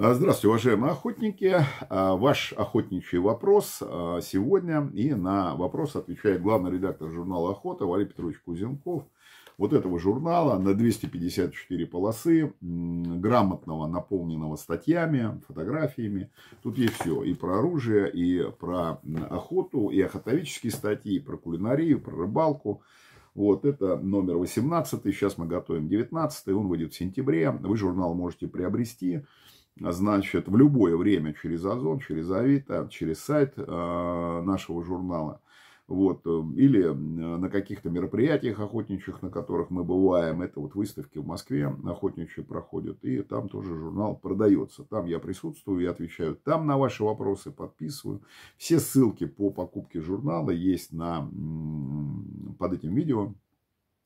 А, здравствуйте, уважаемые охотники. А, ваш охотничий вопрос а, сегодня. И на вопрос отвечает главный редактор журнала «Охота» Валерий Петрович Кузенков. Вот этого журнала на 254 полосы, грамотного, наполненного статьями, фотографиями. Тут есть все. И про оружие, и про охоту, и охотовические статьи, и про кулинарию, и про рыбалку. Вот, это номер 18, сейчас мы готовим 19, он выйдет в сентябре, вы журнал можете приобрести, значит, в любое время через Озон, через Авито, через сайт э, нашего журнала. Вот, э, или э, на каких-то мероприятиях охотничьих, на которых мы бываем. Это вот выставки в Москве охотничьи проходят. И там тоже журнал продается. Там я присутствую и отвечаю. Там на ваши вопросы подписываю. Все ссылки по покупке журнала есть на, под этим видео.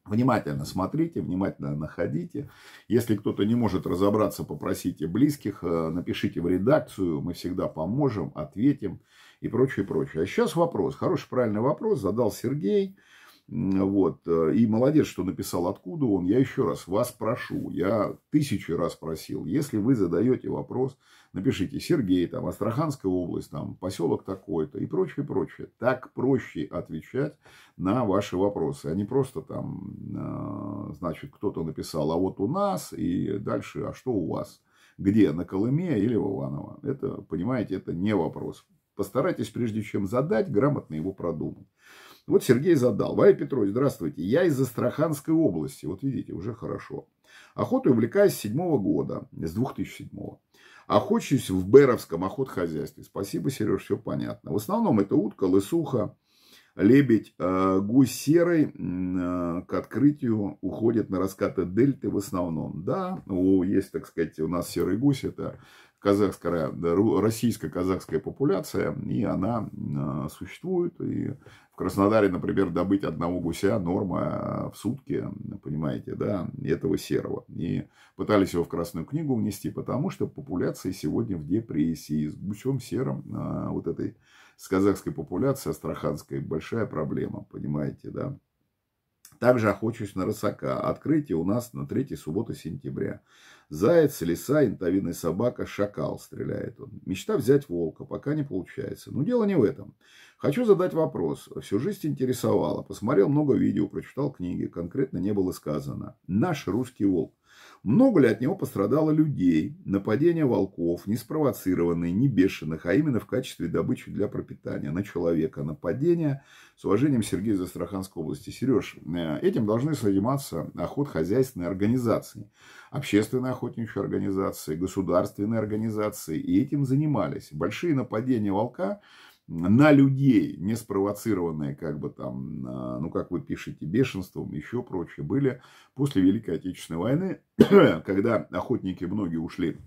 Внимательно смотрите, внимательно находите. Если кто-то не может разобраться, попросите близких, э, напишите в редакцию, мы всегда поможем, ответим и прочее, прочее. А сейчас вопрос, хороший, правильный вопрос задал Сергей. Вот. Э, и молодец, что написал, откуда он. Я еще раз вас прошу, я тысячи раз просил, если вы задаете вопрос, напишите Сергей, там, Астраханская область, там, поселок такой-то и прочее, прочее. Так проще отвечать на ваши вопросы, а не просто там, а, значит, кто-то написал, а вот у нас, и дальше, а что у вас? Где? На Колыме или в Иваново? Это, понимаете, это не вопрос. Постарайтесь, прежде чем задать, грамотно его продумать. Вот Сергей задал. Варя Петрович, здравствуйте. Я из Астраханской области. Вот видите, уже хорошо. Охоту увлекаюсь с седьмого года, с 2007 -го охочусь в Беровском охотхозяйстве. Спасибо, Сереж, все понятно. В основном это утка, лысуха, лебедь, э, гусь серый э, к открытию уходит на раскаты дельты в основном. Да, о, есть, так сказать, у нас серый гусь, это казахская, российско-казахская популяция, и она а, существует. И в Краснодаре, например, добыть одного гуся норма а, в сутки, понимаете, да, этого серого. И пытались его в Красную книгу внести, потому что популяция сегодня в депрессии. С гусем серым а, вот этой, с казахской популяцией астраханской большая проблема, понимаете, да. Также охочусь на рысака. Открытие у нас на третьей субботы сентября. Заяц, лиса, интовидная собака, шакал, стреляет он. Мечта взять волка, пока не получается. Но дело не в этом. Хочу задать вопрос. Всю жизнь интересовало. Посмотрел много видео, прочитал книги. Конкретно не было сказано. Наш русский волк. Много ли от него пострадало людей, нападения волков, не спровоцированные, не бешеных, а именно в качестве добычи для пропитания на человека, нападения с уважением Сергей из Астраханской области. Сереж, э, этим должны заниматься охотхозяйственные организации, общественные охотничьи организации, государственные организации, и этим занимались. Большие нападения волка на людей, не спровоцированные как бы там, ну как вы пишете, бешенством, еще прочее, были после Великой Отечественной войны, когда охотники многие ушли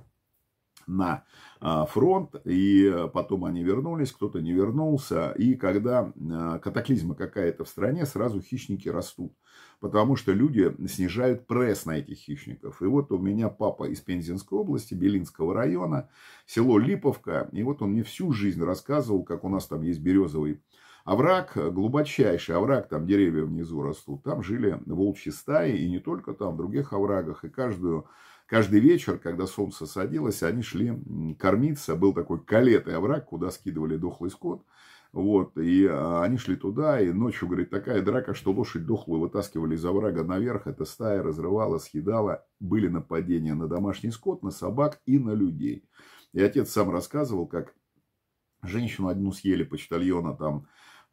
на а, фронт, и э, потом они вернулись, кто-то не вернулся, и когда э, катаклизма какая-то в стране, сразу хищники растут, потому что люди снижают пресс на этих хищников. И вот у меня папа из Пензенской области, Белинского района, село Липовка, и вот он мне всю жизнь рассказывал, как у нас там есть березовый Овраг глубочайший, овраг, там деревья внизу растут. Там жили волчьи стаи, и не только там, в других оврагах. И каждую, каждый вечер, когда солнце садилось, они шли кормиться. Был такой калетый овраг, куда скидывали дохлый скот. Вот, и а, они шли туда, и ночью, говорит, такая драка, что лошадь дохлую вытаскивали из оврага наверх, эта стая разрывала, съедала, были нападения на домашний скот, на собак и на людей. И отец сам рассказывал, как женщину одну съели почтальона там,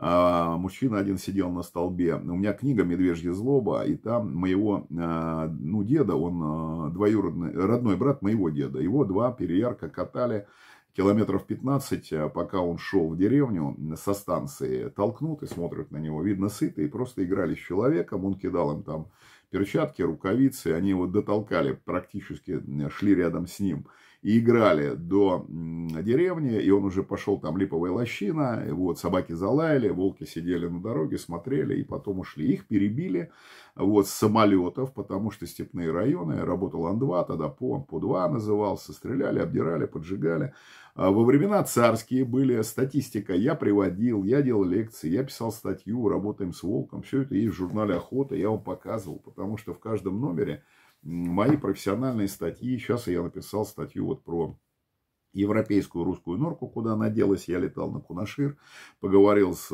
а, мужчина один сидел на столбе. У меня книга «Медвежья злоба», и там моего а, ну, деда, он а, двоюродный, родной брат моего деда, его два переярка катали километров 15, пока он шел в деревню со станции, толкнут и смотрят на него, видно, сытые, просто играли с человеком, он кидал им там перчатки, рукавицы, они его дотолкали, практически шли рядом с ним и играли до деревни, и он уже пошел, там липовая лощина, и вот собаки залаяли, волки сидели на дороге, смотрели, и потом ушли. Их перебили вот с самолетов, потому что степные районы, работал Ан-2, тогда ПОН, ПО-2 назывался, стреляли, обдирали, поджигали. А во времена царские были статистика, я приводил, я делал лекции, я писал статью, работаем с волком, все это есть в журнале «Охота», я вам показывал, потому что в каждом номере мои профессиональные статьи. Сейчас я написал статью вот про европейскую русскую норку, куда она делась. Я летал на Кунашир, поговорил с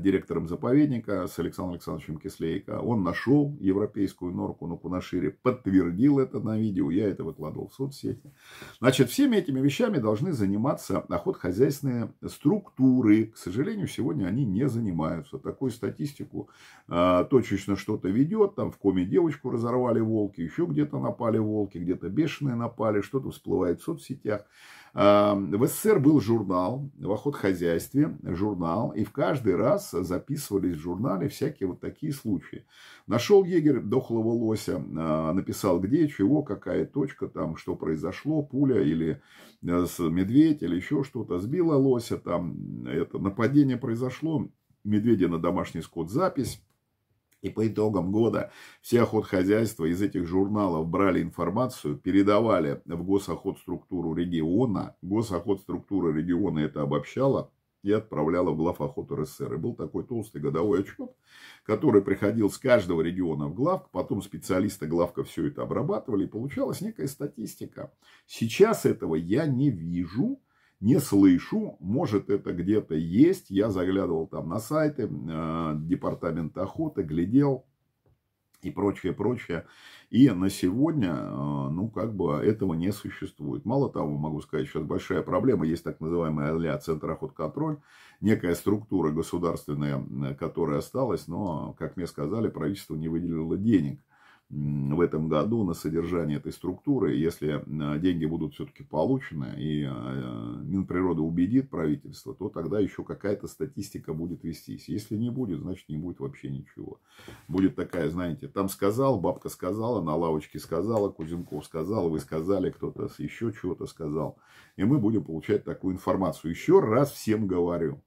директором заповедника, с Александром Александровичем Кислейко. Он нашел европейскую норку на Кунашире, подтвердил это на видео, я это выкладывал в соцсети. Значит, всеми этими вещами должны заниматься охотхозяйственные структуры. К сожалению, сегодня они не занимаются. Такую статистику а, точечно что-то ведет, там в коме девочку разорвали волки, еще где-то напали волки, где-то бешеные напали, что-то всплывает в соцсетях. Эм, в СССР был журнал в охотхозяйстве, журнал, и в каждый раз записывались в журнале всякие вот такие случаи. Нашел егерь дохлого лося, э, написал где, чего, какая точка, там, что произошло, пуля или э, медведь или еще что-то, сбила лося, там, это нападение произошло, медведя на домашний скот запись, и по итогам года все охотхозяйства из этих журналов брали информацию, передавали в госохотструктуру региона. Госохотструктура региона это обобщала и отправляла в глав охот РСР. И был такой толстый годовой отчет, который приходил с каждого региона в главку, потом специалисты главка все это обрабатывали, и получалась некая статистика. Сейчас этого я не вижу, не слышу, может это где-то есть, я заглядывал там на сайты э, департамента охоты, глядел и прочее, прочее. И на сегодня, э, ну, как бы этого не существует. Мало того, могу сказать, сейчас большая проблема, есть так называемая а Центр охотконтроль, некая структура государственная, которая осталась, но, как мне сказали, правительство не выделило денег – в этом году на содержание этой структуры, если а, деньги будут все-таки получены и а, э, Минприрода убедит правительство, то тогда еще какая-то статистика будет вестись. Если не будет, значит не будет вообще ничего. Будет такая, знаете, там сказал, бабка сказала, на лавочке сказала, Кузенков сказал, вы сказали, кто-то еще чего-то сказал. И мы будем получать такую информацию. Еще раз всем говорю.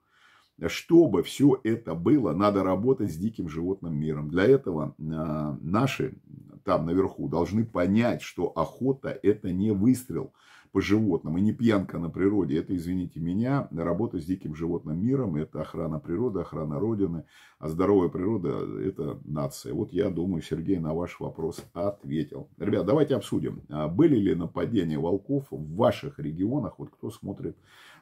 Чтобы все это было, надо работать с диким животным миром. Для этого а, наши там наверху должны понять, что охота это не выстрел по животным и не пьянка на природе. Это, извините меня, работа с диким животным миром, это охрана природы, охрана Родины, а здоровая природа – это нация. Вот я думаю, Сергей на ваш вопрос ответил. Ребят, давайте обсудим, а были ли нападения волков в ваших регионах, вот кто смотрит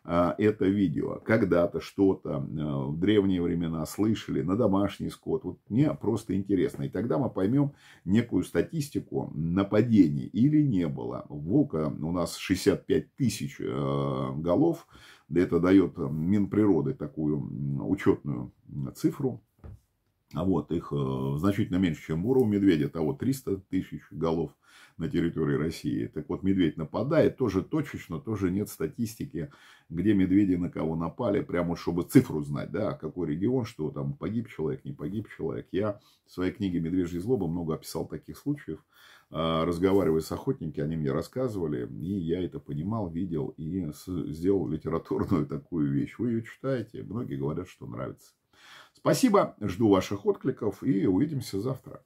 а, это видео. Когда-то что-то а, в древние времена слышали на домашний скот. Вот мне просто интересно. И тогда мы поймем некую статистику нападений или не было. Волка у нас 65 тысяч а, голов. Это дает Минприроды такую учетную цифру. А вот их э, значительно меньше, чем бура у медведя, того 300 тысяч голов на территории России. Так вот, медведь нападает, тоже точечно, тоже нет статистики, где медведи на кого напали, прямо чтобы цифру знать, да, какой регион, что там погиб человек, не погиб человек. Я в своей книге «Медвежья злоба» много описал таких случаев, а, разговаривая с охотниками, они мне рассказывали, и я это понимал, видел, и сделал литературную такую вещь. Вы ее читаете, многие говорят, что нравится. Спасибо, жду ваших откликов и увидимся завтра.